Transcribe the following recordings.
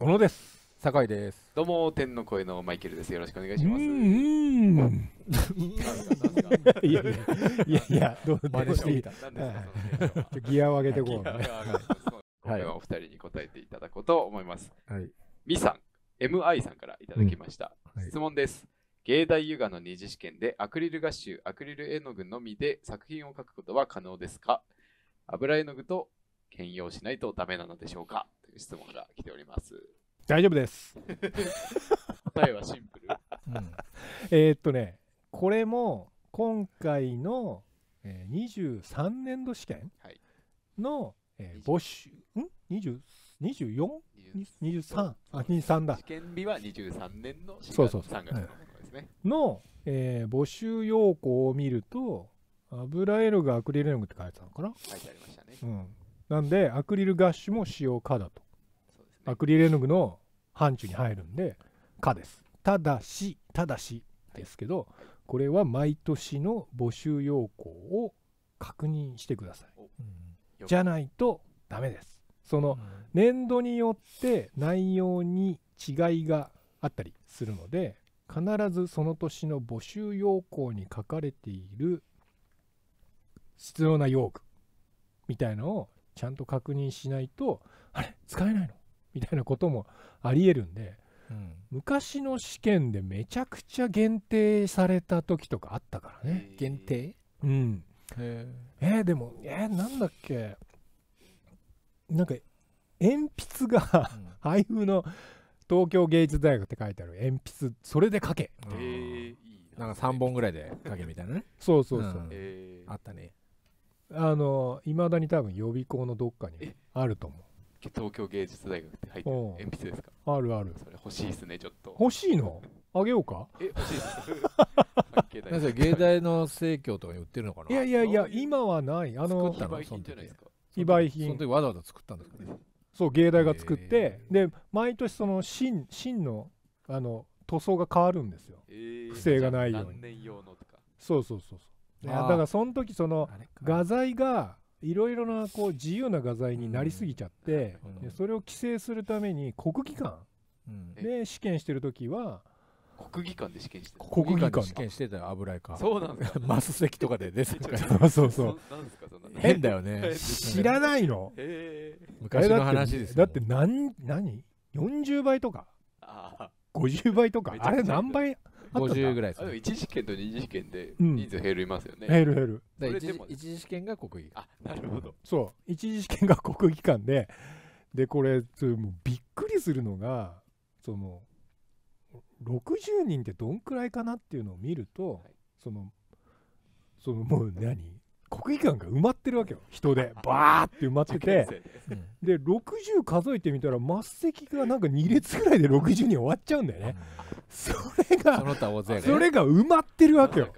小野です。酒井です。どうも天の声のマイケルです。よろしくお願いします。うん。いやいやいやどう真似していた。ギアを上げてこう。はい。お二人に答えていただこうと思います。はい。みさん、MI さんからいただきました。質問です。芸大油画の二次試験でアクリル合衆、アクリル絵の具のみで作品を描くことは可能ですか油絵の具と兼用しないとダメなのでしょうかという質問が来ております。大丈夫です。答えはシンプル。うん、えー、っとね、これも今回の、えー、23年度試験の、はいえー、募集、ん ?24?23? あ、23だ。試験日は23年のそうそう3月のものですね。の、えー、募集要項を見ると、油絵絵の具、アクリル絵の具って書いてたのかな書いてありましたね。うんなんでアクリルガッシュも使用可だと、ね、アクリル絵の具の範疇に入るんで可ですただしただしですけどこれは毎年の募集要項を確認してください、うん、じゃないとダメですその年度によって内容に違いがあったりするので必ずその年の募集要項に書かれている必要な用具みたいのをちゃんと確認しないとあれ使えないのみたいなこともありえるんで、うん、昔の試験でめちゃくちゃ限定された時とかあったからね限定うんえー、でもえー、なんだっけなんか鉛筆が俳布の東京芸術大学って書いてある鉛筆それで書け、えー、なんか3本ぐらいで書けみたいなねそうそうそう、うん、あったねあのいまだに多分予備校のどっかにあると思う東京芸術大学って入ってる鉛筆ですかあるあるそれ欲しいっすねちょっと欲しいのあげようかえ欲しいっす ないせ芸大の生協とかに売ってるのかないやいやいや今はないあの作ったの非売品じゃないですか非売その品時わざわざ作ったんですかねそう芸大が作ってで毎年その芯芯のあの塗装が変わるんですよえー不正がないように何年用のとかそうそうそうそうだからその時その画材がいろいろなこう自由な画材になりすぎちゃって、うそれを規制するために国技館で試験してる時は、国技館で試験して国技館で試験してたよ油絵かそうなんです マス席とかで出てた そうそう変だよね 知らないの昔の話ですだって何何40倍とか50倍とかあれ何倍50ぐらいです、ね、次試験と二次試験で人数減りますよね、うん、減る減るで1次 ,1 試験が国技あなるほどそう一次試験が国技館ででこれもうびっくりするのがその60人ってどんくらいかなっていうのを見ると、はい、そのそのもう何国技館が埋まってるわけよ人で バーって埋まっててで60数えてみたら末席がなんか2列ぐらいで60人終わっちゃうんだよね、それがそれが埋まってるわけよ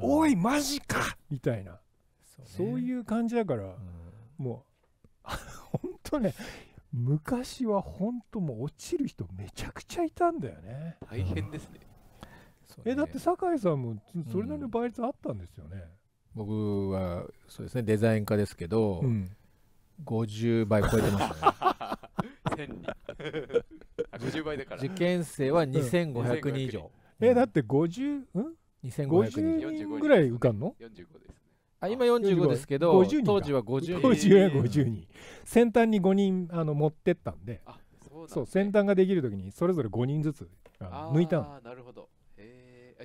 おいマジかみたいなそう、ね,、いう感じだから、うん、もう 本当ね昔は本当もう落ちる人めちゃくちゃいたんだよね大変ですね、うん、えだって酒井さんもそれなりの倍率あったんですよね、僕はそうですねデザイン科ですけど、うん、50倍超えてますたね50倍だから受験生は2500人以上、うん、えだって50うん2500人ぐらい受かんの45ですあ今45ですけど当時は50人50や50人先端に5人あの持ってったんでそう先端ができるときにそれぞれ5人ずつ抜いたの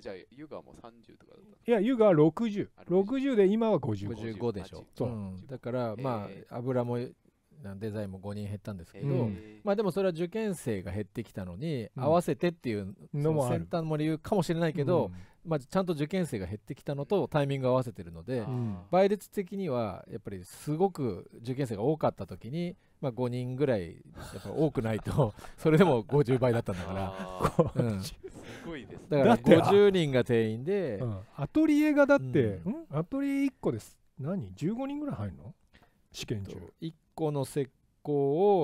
じゃあ、ユガも30とかだったいや、湯が60。あ60 60で今は55。55でしょそううんだからまあ油もなデザインも5人減ったんですけど、えーまあでもそれは受験生が減ってきたのに合わせてっていうのもの先端も理由かもしれないけど、うんまあ、ちゃんと受験生が減ってきたのとタイミングを合わせてるので、うん、倍率的にはやっぱりすごく受験生が多かった時に、まあ、5人ぐらいやっぱ多くないと それでも50倍だったんだから、うん、すごいですだから50人が定員で、うん、アトリエがだって、アトリエ1個です何15人ぐらい入るの試験中1個の石膏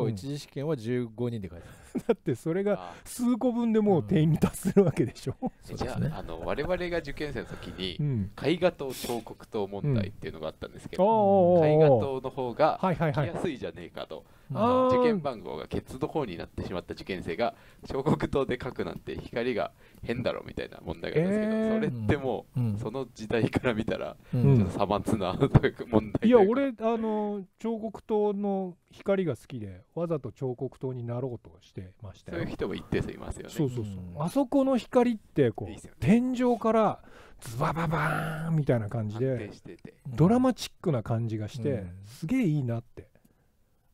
を一次試験は15人で書いてある、だってそれが数個分でもう定員に達するわけでしょ、うん、じゃあ,、あの我々が受験生の時に、うん、絵画と彫刻と問題っていうのがあったんですけど、うん、絵画との方が行やすいじゃねえかと、はい、受験番号がケツの方になってしまった受験生が彫刻刀で描くなんて光が変だろみたいな問題があるんですけど、えー、それってもう、その時代から見たらちょっとさまつな問題いや俺あの彫刻刀の光が好きでわざと彫刻刀になろうとしててましたそういう人も一定数いますよねそうそうそう、うん、あそこの光ってこう、ね、天井からズバババーンみたいな感じでドラマチックな感じがして、うん、すげえいいなって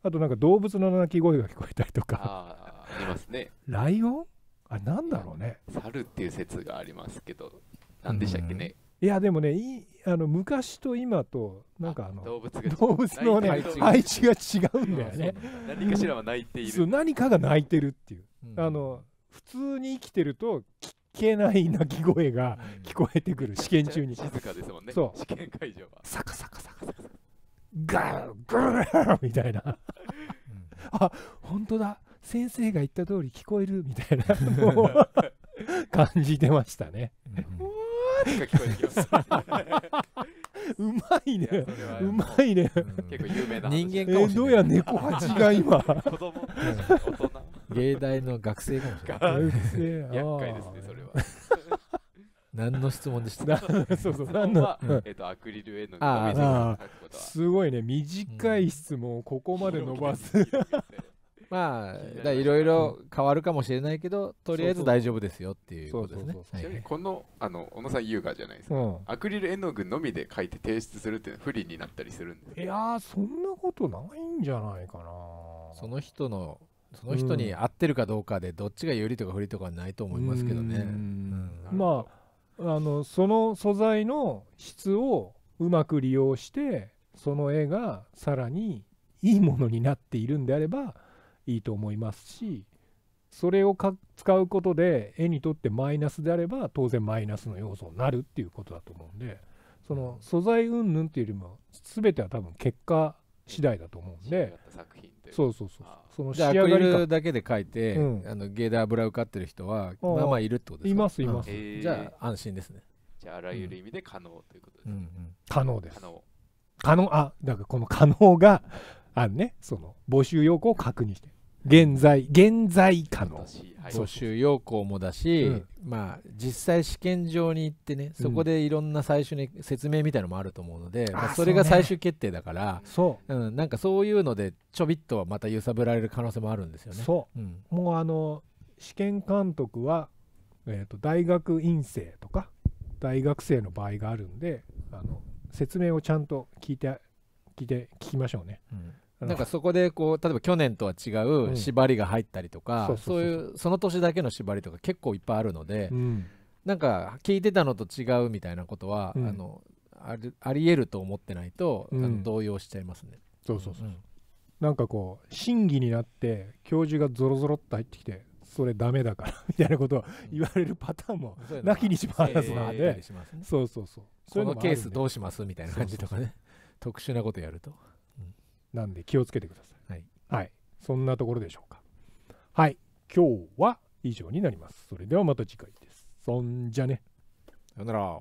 あとなんか動物の鳴き声が聞こえたりとかあありますねライオンあれなんだろうね猿っていう説がありますけど何でしたっけね、うんいやでもねいあの昔と今となんかあの動物 動物のね配置が違うんだよね何かしらは泣いている何かが泣いてるっていう、あの普通に生きてると聞けない鳴き声が聞こえてくる、試験中に静かですもんねそう試験会場はサカサカサカサカガーグーみたいな、あ本当だ先生が言った通り聞こえるみたいな感じてましたね聞こえてきます。うまいね。うまいね。結構有名な人間かもしれない。どうや猫八が今。子供、芸大の学生かもしれない。学生。厄介ですね、それは。何の質問でしたそうそう、何の。えっ、と、アクリル絵の。ああ、すごいね。短い質問をここまで伸ばす。まあいろいろ変わるかもしれないけど、とりあえず大丈夫ですよっていうことですねちなみにこのあの小野さん優雅じゃないですか、うん、アクリル絵の具のみで書いて提出するっていうのは不利になったりするんですいやーそんなことないんじゃないかなその人のその人に合ってるかどうかでどっちが有利とか不利とかないと思いますけどね、まああのその素材の質をうまく利用してその絵がさらにいいものになっているんであればいいと思いますしそれをか使うことで絵にとってマイナスであれば当然マイナスの要素になるっていうことだと思うんでその素材云々っていうよりも全ては多分結果次第だと思うんでそうそうそうその仕上がりだけで描いて、うん、あのゲーダー油を買ってる人はまあいるってことですかいますいます、じゃあ安心ですねじゃああらゆる意味で可能ということです、うんうん、可能です可能可能あだからこの可能があねその募集要項を確認して現在現在可能募集要項もだし、うん、まあ、実際試験場に行ってねそこでいろんな最初に説明みたいのもあると思うので、うん、まあ、それが最終決定だからそう、ね、うん、なんかそういうのでちょびっとはまた揺さぶられる可能性もあるんですよね。ううん、もうあの試験監督は、えーと大学院生とか大学生の場合があるんであの説明をちゃんと聞いて聞いて聞きましょうね。うんなんかそこでこう例えば去年とは違う縛りが入ったりとか、そういうその年だけの縛りとか結構いっぱいあるので、うん、なんか聞いてたのと違うみたいなことは、うん、あのありありえると思ってないと、うん、あの動揺しちゃいますね。そうそうそう、うん、なんかこう審議になって教授がぞろぞろっと入ってきてそれダメだから みたいなことを言われるパターンもなきにしもあらずなで、そうそうそうこのケースどうしますみたいな感じとかね特殊なことやるとなんで気をつけてください。はい。はい。そんなところでしょうか。はい。今日は以上になります。それではまた次回です。そんじゃね。さよなら。